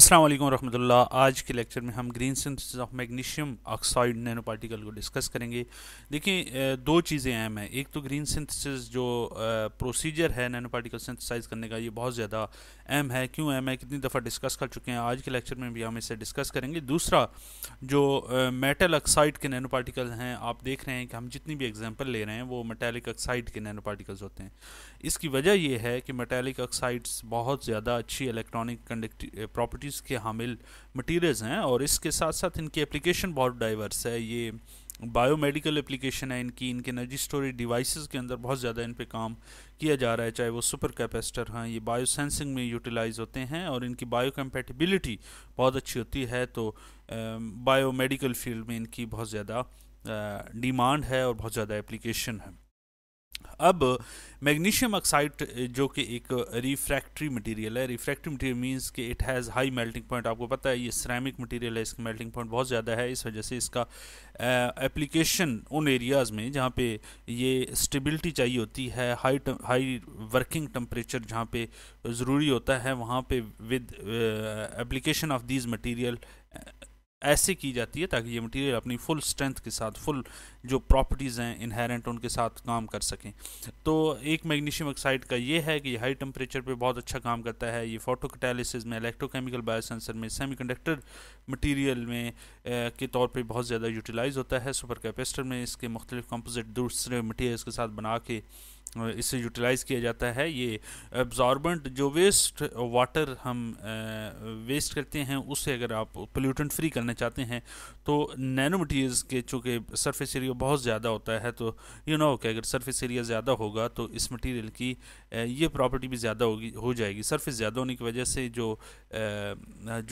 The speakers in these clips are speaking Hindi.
अस्सलाम वालेकुम रहमतुल्लाह आज के लेक्चर में हम green synthesis of magnesium oxide nano particle को डिस्कस करेंगे देखिए दो चीज़ें अहम हैं एक तो ग्रीन सिंथेसिस जो प्रोसीजर है नैनो पार्टिकल सिंथेसाइज करने का ये बहुत ज़्यादा अहम है क्यों अहम है कितनी दफ़ा डिस्कस कर चुके हैं आज के लेक्चर में भी हम इसे डिस्कस करेंगे दूसरा जो मेटल ऑक्साइड के नैनो पार्टिकल हैं आप देख रहे हैं कि हम जितनी भी एग्जाम्पल ले रहे हैं वो मेटेलिक ऑक्साइड के नैनो पार्टिकल्स होते हैं इसकी वजह यह है कि मेटेलिक ऑक्साइड्स बहुत ज़्यादा अच्छी इलेक्ट्रॉनिक कंडक्ट प्रॉपर्टी प्रॉपर्टीज़ के हामिल मटेरियल्स हैं और इसके साथ साथ इनकी एप्लीकेशन बहुत डाइवर्स है ये बायोमेडिकल एप्लीकेशन है इनकी इनके एनर्जी स्टोरेज डिवाइसेस के अंदर बहुत ज़्यादा इन पे काम किया जा रहा है चाहे वो सुपर कैपेसिटर हैं ये बायो सेंसिंग में यूटिलाइज होते हैं और इनकी बायो कम्पेटिबिलिटी बहुत अच्छी होती है तो बायोमेडिकल फील्ड में इनकी बहुत ज़्यादा डिमांड है और बहुत ज़्यादा एप्लीकेशन है अब मैग्नीशियम ऑक्साइड जो कि एक रिफ्रैक्ट्री मटेरियल है रिफ्रैक्ट्री मटेरियल मींस कि it has high melting point आपको पता है ये सरामिक मटेरियल है इसका मेल्टिंग पॉइंट बहुत ज़्यादा है इस वजह से इसका एप्लीकेशन उन एरियाज़ में जहाँ पे ये स्टेबिलिटी चाहिए होती है हाई हाई वर्किंग टम्परेचर जहाँ पे ज़रूरी होता है वहाँ पे with application of these material ऐसे की जाती है ताकि ये मटेरियल अपनी फुल स्ट्रेंथ के साथ फुल जो प्रॉपर्टीज़ हैं इनहेरेंट उनके साथ काम कर सकें तो एक मैग्नीशियम ऑक्साइड का ये है कि ये हाई टेम्परेचर पे बहुत अच्छा काम करता है ये फोटोकटैलिसिस में इलेक्ट्रोकेमिकल बायोसेंसर में सेमीकंडक्टर मटेरियल में ए, के तौर पे बहुत ज़्यादा यूटिलाइज होता है सुपर कैपेसिटर में इसके मुख्तलिफ कंपोजिट दूसरे मटीरियल के साथ बना के इसे यूटिलाइज़ किया जाता है ये एब्जॉर्बेंट जो वेस्ट वाटर हम वेस्ट करते हैं उसे अगर आप पोल्यूटेंट फ्री करना चाहते हैं तो नैनो मटीरियल्स के चूँकि सरफेस एरिया बहुत ज़्यादा होता है तो यू नो कि अगर सरफेस एरिया ज़्यादा होगा तो इस मटेरियल की ये प्रॉपर्टी भी ज़्यादा होगी हो जाएगी सरफेस ज़्यादा होने की वजह से जो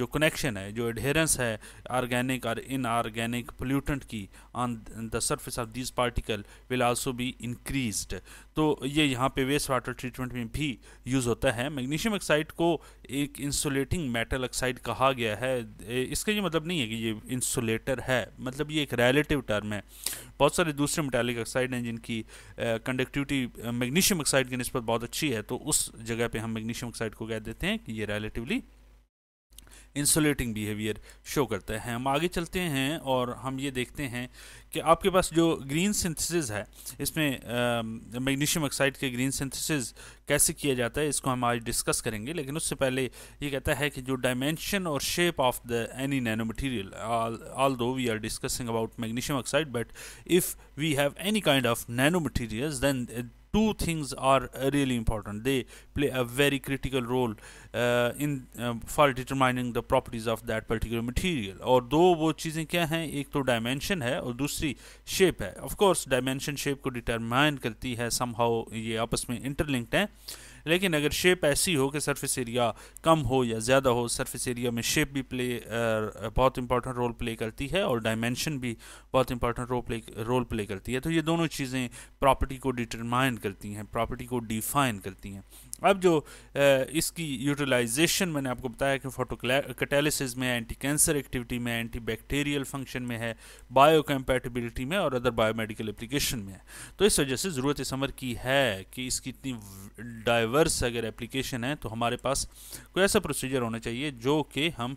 जो कनेक्शन है जो एडहेरेंस है आर्गेनिक और इनआरगेनिक पोल्यूटेंट की on the surface of this particle will also be increased तो ये यहाँ पे वेस्ट वाटर ट्रीटमेंट में भी यूज़ होता है मैग्नीशियम ऑक्साइड को एक इंसुलेटिंग मेटल ऑक्साइड कहा गया है इसका ये मतलब नहीं है कि ये इंसुलेटर है मतलब ये एक रिलेटिव टर्म है बहुत सारे दूसरे मेटालिक ऑक्साइड हैं जिनकी कंडक्टिविटी मैग्नीशियम ऑक्साइड की नस्बत बहुत अच्छी है तो उस जगह पर हम मैग्नीशियम ऑक्साइड को कह देते हैं कि ये रिलेटिवली इंसुलेटिंग बिहेवियर शो करता है हम आगे चलते हैं और हम ये देखते हैं कि आपके पास जो ग्रीन सिंथेसिस है इसमें मैग्नीशियम ऑक्साइड के ग्रीन सिंथेसिस कैसे किया जाता है इसको हम आज डिस्कस करेंगे लेकिन उससे पहले ये कहता है कि जो डायमेंशन और shape of the any nano material although we are discussing about magnesium oxide but if we have any kind of nano material then two things are really important they play a very critical role uh, in uh, for determining the properties of that particular material और do wo cheeze kya hain ek to dimension hai aur dusri shape hai of course dimension shape ko determine karti hai somehow ye aapas mein interlinked hai uh, लेकिन अगर शेप ऐसी हो कि सरफेस एरिया कम हो या ज़्यादा हो सरफेस एरिया में शेप भी प्ले बहुत इंपॉर्टेंट रोल प्ले करती है और डायमेंशन भी बहुत important role play role play करती है तो ये दोनों चीज़ें प्रॉपर्टी को डिटरमाइन करती हैं प्रॉपर्टी को डिफाइन करती हैं अब जो इसकी यूटिलाइजेशन मैंने आपको बताया कि फोटो कैटालिसिस में एंटी कैंसर एक्टिविटी में एंटी बैक्टीरियल फंक्शन में है बायो कंपेटिबिलिटी में और अदर बायोमेडिकल एप्लीकेशन में है तो इस वजह से ज़रूरत इस अमर की है कि इसकी इतनी डाय वर्स अगर एप्लीकेशन है तो हमारे पास कोई ऐसा प्रोसीजर होना चाहिए जो कि हम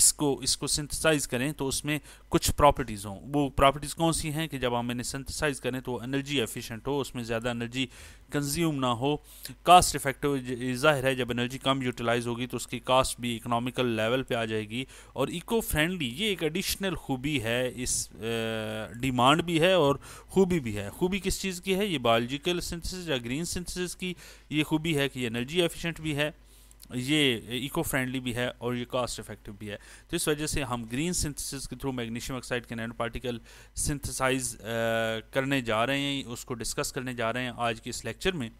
इसको इसको सिंथेसाइज करें तो उसमें कुछ प्रॉपर्टीज़ हों वो प्रॉपर्टीज़ कौन सी हैं कि जब हम इन्हें सिंथेसाइज करें तो एनर्जी एफिशिएंट हो उसमें ज़्यादा एनर्जी कंज्यूम ना हो कास्ट इफेक्टिव ज़ाहिर है जब एनर्जी कम यूटिलाइज होगी तो उसकी कास्ट भी इकोनॉमिकल लेवल पे आ जाएगी और इको फ्रेंडली ये एक एडिशनल खूबी है इस डिमांड भी है और खूबी भी है खूबी किस चीज़ की है ये बायोलॉजिकल सिंथेसिस या ग्रीन सिंथेसिस इसकी ये खूबी है कि ये एनर्जी एफिशिएंट भी है ये इको फ्रेंडली भी है और ये कॉस्ट इफेक्टिव भी है तो इस वजह से हम ग्रीन सिंथेसिस के थ्रू मैग्नीशियम ऑक्साइड के नैनो पार्टिकल सिंथेसाइज करने जा रहे हैं उसको डिस्कस करने जा रहे हैं आज के इस लेक्चर में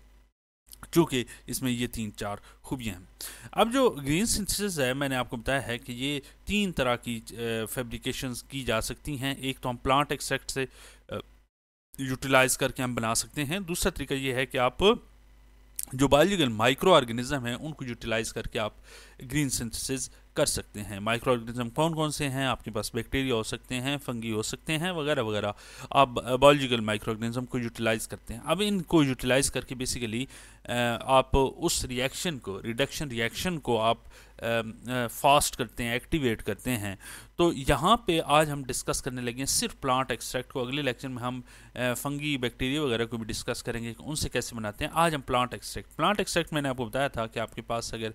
चूँकि इसमें ये तीन चार खूबियाँ हैं अब जो ग्रीन सिंथेसिस है मैंने आपको बताया है कि ये तीन तरह की फेब्रिकेशन की जा सकती हैं एक तो हम प्लांट एक्सट्रैक्ट से यूटिलाइज करके हम बना सकते हैं दूसरा तरीका ये है कि आप जो बायोलॉजिकल माइक्रो ऑर्गेनिज्म हैं उनको यूटिलाइज करके आप ग्रीन सिंथेसिस कर सकते हैं माइक्रो ऑर्गेनिज्म कौन कौन से हैं आपके पास बैक्टीरिया हो सकते हैं फंगी हो सकते हैं वगैरह वगैरह आप बायोलॉजिकल माइक्रो ऑर्गेनिज्म को यूटिलाइज करते हैं अब इनको यूटिलाइज करके बेसिकली आप उस रिएक्शन को रिडक्शन रिएक्शन को आप फास्ट करते हैं एक्टिवेट करते हैं तो यहाँ पे आज हम डिस्कस करने लगे हैं सिर्फ प्लांट एक्सट्रैक्ट को अगले लेक्चर में हम फंगी बैक्टीरिया वगैरह को भी डिस्कस करेंगे कि उनसे कैसे बनाते हैं आज हम प्लांट एक्सट्रैक्ट प्लांट एक्सट्रैक्ट मैंने आपको बताया था कि आपके पास अगर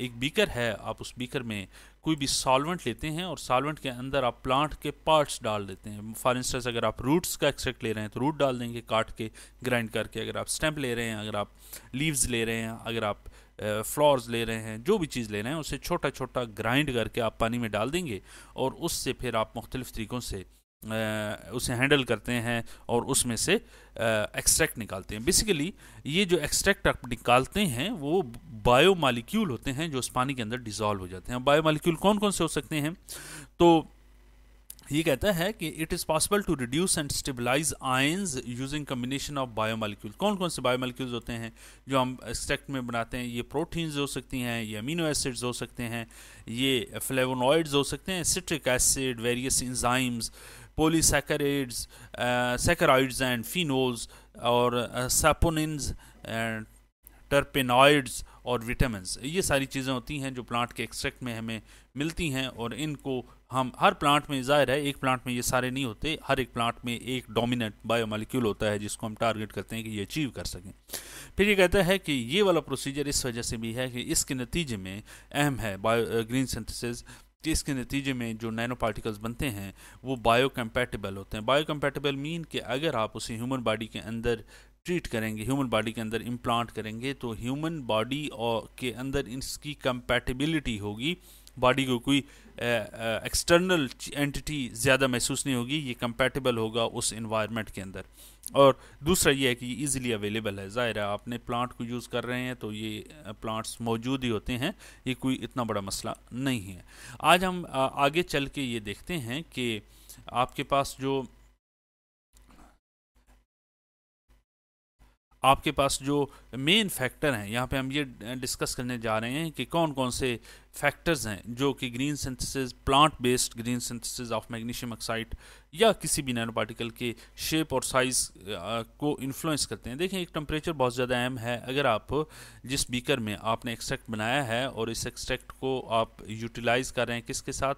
एक बीकर है आप उस बीकर में कोई भी सॉल्वेंट लेते हैं और सॉल्वेंट के अंदर आप प्लांट के पार्ट्स डाल देते हैं फॉर इंस्टेंस अगर आप रूट्स का एक्सट्रैक्ट ले रहे हैं तो रूट डाल देंगे काट के ग्राइंड करके अगर आप स्टैम्प ले रहे हैं अगर आप लीव्स ले रहे हैं अगर आप फ्लावर्स ले रहे हैं जो भी चीज़ ले रहे हैं उसे छोटा छोटा ग्राइंड करके आप पानी में डाल देंगे और उससे फिर आप मुख्तलिफ तरीक़ों से उसे हैंडल करते हैं और उसमें से एक्सट्रैक्ट निकालते हैं बेसिकली ये जो एक्सट्रैक्ट आप निकालते हैं वो बायो मालिक्यूल होते हैं जो उस पानी के अंदर डिजॉल्व हो जाते हैं बायो मालिक्यूल कौन कौन से हो सकते हैं तो ये कहता है कि it is possible to reduce and stabilise ions using combination of bio molecule कौन कौन से बायो मालिक्यूल्स होते हैं जो हम एक्सट्रैक्ट में बनाते हैं ये प्रोटीन्स हो सकती हैं ये अमीनो एसिड्स हो सकते हैं ये फ्लेवोनॉइड्स हो सकते हैं citric acid various enzymes polysaccharides, uh, saccharides and phenols uh, और सापोनिन्स एंड टर्पेनॉइड्स और विटामिन्स ये सारी चीज़ें होती हैं जो प्लांट के एक्सट्रैक्ट में हमें मिलती हैं और इनको हम हर प्लांट में ज़ाहिर है एक प्लांट में ये सारे नहीं होते हर एक प्लांट में एक डोमिनेंट बायोमालिक्यूल होता है जिसको हम टारगेट करते हैं कि ये अचीव कर सकें फिर ये कहता है कि ये वाला प्रोसीजर इस वजह से भी है कि इसके नतीजे में अहम है बायो ग्रीन सिंथेसिस इसके नतीजे में जो नैनो पार्टिकल्स बनते हैं वो बायो कम्पैटिबल होते हैं बायो कम्पैटिबल मीन कि अगर आप उसे ह्यूमन बॉडी के अंदर ट्रीट करेंगे ह्यूमन बॉडी के अंदर इम्प्लांट करेंगे तो ह्यूमन बॉडी के अंदर इसकी कम्पैटिबिलिटी होगी बॉडी को कोई एक्सटर्नल एंटिटी ज़्यादा महसूस नहीं होगी ये कंपेटेबल होगा उस इन्वायरमेंट के अंदर और दूसरा ये है कि ईज़िली अवेलेबल है ज़ाहिर है आपने प्लांट को यूज़ कर रहे हैं तो ये प्लांट्स मौजूद ही होते हैं ये कोई इतना बड़ा मसला नहीं है आज हम आगे चल के ये देखते हैं कि आपके पास जो आपके पास जो मेन फैक्टर हैं यहाँ पे हम ये डिस्कस करने जा रहे हैं कि कौन कौन से फैक्टर्स हैं जो कि green synthesis plant based green synthesis of magnesium oxide या किसी भी नैनो पार्टिकल के शेप और साइज़ uh, को इन्फ्लुएंस करते हैं देखें एक टेम्परेचर बहुत ज़्यादा अहम है अगर आप जिस बीकर में आपने एक्सट्रैक्ट बनाया है और इस एक्सट्रैक्ट को आप यूटिलाइज़ कर रहे हैं किसके साथ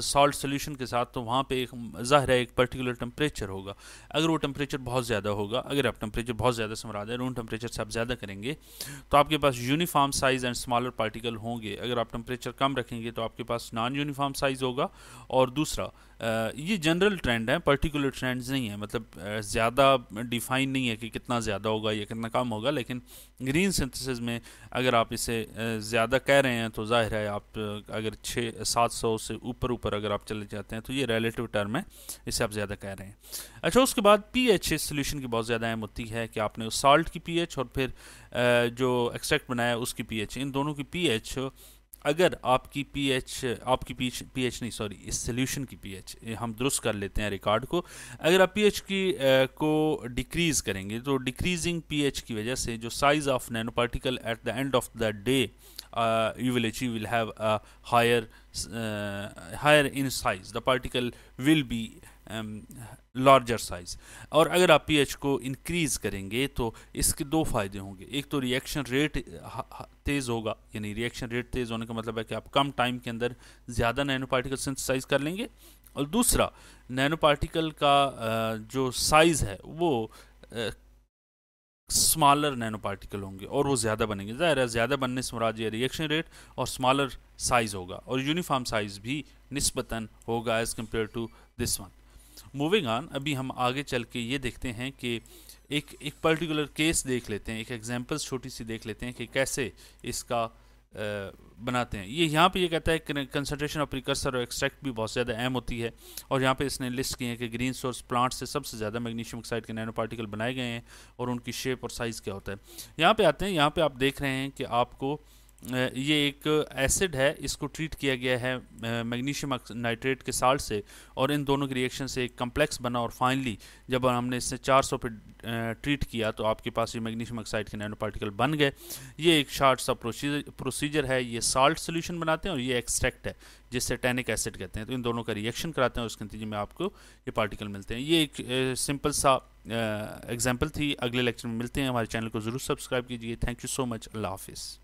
सॉल्ट सोल्यूशन uh, के साथ तो वहाँ पर एक ज़ाहिर है एक पर्टिकुलर टेम्परेचर होगा अगर वो टेम्परेचर बहुत ज़्यादा होगा अगर आप टेम्परेचर बहुत ज़्यादा समरा दें रूम टेम्परेचर से आप ज़्यादा करेंगे तो आपके पास uniform size and smaller particle हों होंगे अगर आप टेम्परेचर कम रखेंगे तो आपके पास नॉन यूनिफॉर्म साइज़ होगा और दूसरा ये जनरल ट्रेंड है पर्टिकुलर ट्रेंड्स नहीं है मतलब ज़्यादा डिफाइन नहीं है कि कितना ज़्यादा होगा या कितना कम होगा लेकिन ग्रीन सिंथेसिस में अगर आप इसे ज़्यादा कह रहे हैं तो जाहिर है आप अगर छः सात सौ से ऊपर ऊपर अगर आप चले जाते हैं तो ये रिलेटिव टर्म है इसे आप ज़्यादा कह रहे हैं अच्छा उसके बाद पी एच सोल्यूशन की बहुत ज़्यादा अहम होती है कि आपने उस साल्ट की पी और फिर जो एक्सट्रैक्ट बनाया उसकी पी इन दोनों की पी अगर आपकी पीएच आपकी पीएच पीएच नहीं सॉरी इस सोल्यूशन की पीएच हम दुरुस्त कर लेते हैं रिकॉर्ड को अगर आप पीएच की को डिक्रीज़ करेंगे तो डिक्रीजिंग पीएच की वजह से जो size of nano particle at the end of the day you will achieve will have higher higher in size the particle will be larger size और अगर आप पीएच को इंक्रीज़ करेंगे तो इसके दो फ़ायदे होंगे एक तो रिएक्शन रेट तेज़ होगा यानी रिएक्शन रेट तेज़ होने का मतलब है कि आप कम टाइम के अंदर ज़्यादा नैनो पार्टिकल सिंथेसाइज कर लेंगे और दूसरा नैनो पार्टिकल का जो साइज़ है वो स्मॉलर नैनो पार्टिकल होंगे और वो ज़्यादा बनेंगे ज़ाहिर है ज़्यादा बनने से मुराद ये रिएक्शन रेट और स्मॉलर साइज़ होगा और यूनिफॉर्म साइज़ भी नस्बता होगा as compare to this one moving on अभी हम आगे चल के ये देखते हैं कि एक एक पर्टिकुलर केस देख लेते हैं एक एग्जांपल्स छोटी सी देख लेते हैं कि कैसे इसका बनाते हैं ये यहाँ पे ये कहता है कंसनट्रेशन ऑफ प्रिकर्सर और एक्सट्रैक्ट भी बहुत ज़्यादा अहम होती है और यहाँ पे इसने लिस्ट किए हैं कि ग्रीन सोर्स प्लांट से सबसे ज़्यादा मैग्नीशियम ऑक्साइड के नैनो पार्टिकल बनाए गए हैं और उनकी शेप और साइज़ क्या होता है यहाँ पे आते हैं यहाँ पे आप देख रहे हैं कि आपको ये एक एसिड है इसको ट्रीट किया गया है मैग्नीशियम नाइट्रेट के साल्ट से और इन दोनों के रिएक्शन से एक कम्प्लेक्स बना और फाइनली जब हमने इससे 400 पे ट्रीट किया तो आपके पास ये मैग्नीशियम ऑक्साइड के नैनो पार्टिकल बन गए ये एक शार्ट सा प्रोसीजर है ये साल्ट सोल्यूशन बनाते हैं और ये एक्सट्रैक्ट है जिससे टैनिक एसिड कहते हैं तो इन दोनों का रिएक्शन कराते हैं और उसके नतीजे में आपको ये पार्टिकल मिलते हैं ये एक सिंपल सा एग्जाम्पल थी अगले लेक्चर में मिलते हैं हमारे चैनल को ज़रूर सब्सक्राइब कीजिए थैंक यू सो मच अल्लाह हाफिज़